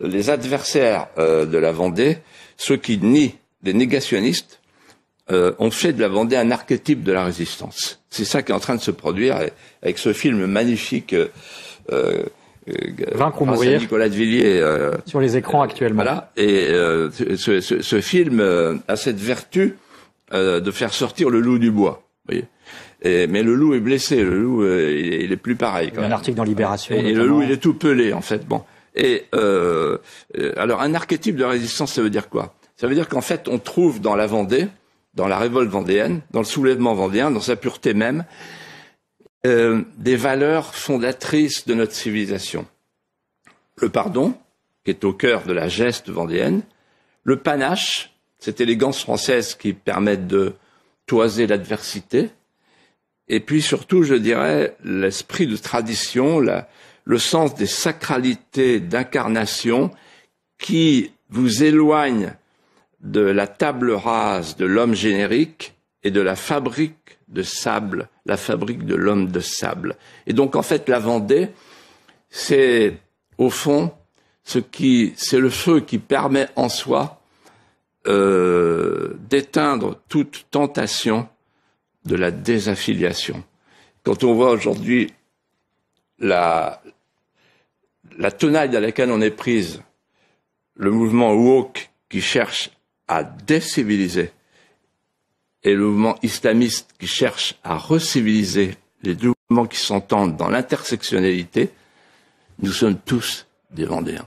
les adversaires euh, de la Vendée, ceux qui nient, des négationnistes, euh, ont fait de la Vendée un archétype de la résistance. C'est ça qui est en train de se produire avec ce film magnifique. Vaincre ou mourir. Nicolas de Villiers. Euh, sur les écrans actuellement. Voilà. Et ce, film a cette vertu de faire sortir le loup du bois. Voyez. mais le loup est blessé, le loup, il, est, plus pareil. Quand un article dans Libération. le loup, il est tout pelé, en fait. Bon. Et euh, euh, alors, un archétype de résistance, ça veut dire quoi Ça veut dire qu'en fait, on trouve dans la Vendée, dans la révolte vendéenne, dans le soulèvement vendéen, dans sa pureté même, euh, des valeurs fondatrices de notre civilisation. Le pardon, qui est au cœur de la geste vendéenne, le panache, cette élégance française qui permet de toiser l'adversité, et puis surtout, je dirais, l'esprit de tradition, la, le sens des sacralités d'incarnation qui vous éloigne de la table rase de l'homme générique et de la fabrique de sable, la fabrique de l'homme de sable. Et donc en fait la Vendée, c'est au fond ce qui, c'est le feu qui permet en soi euh, d'éteindre toute tentation de la désaffiliation. Quand on voit aujourd'hui la, la tenaille dans laquelle on est prise, le mouvement woke qui cherche à déciviliser et le mouvement islamiste qui cherche à reciviliser, les deux mouvements qui s'entendent dans l'intersectionnalité, nous sommes tous des Vendéens.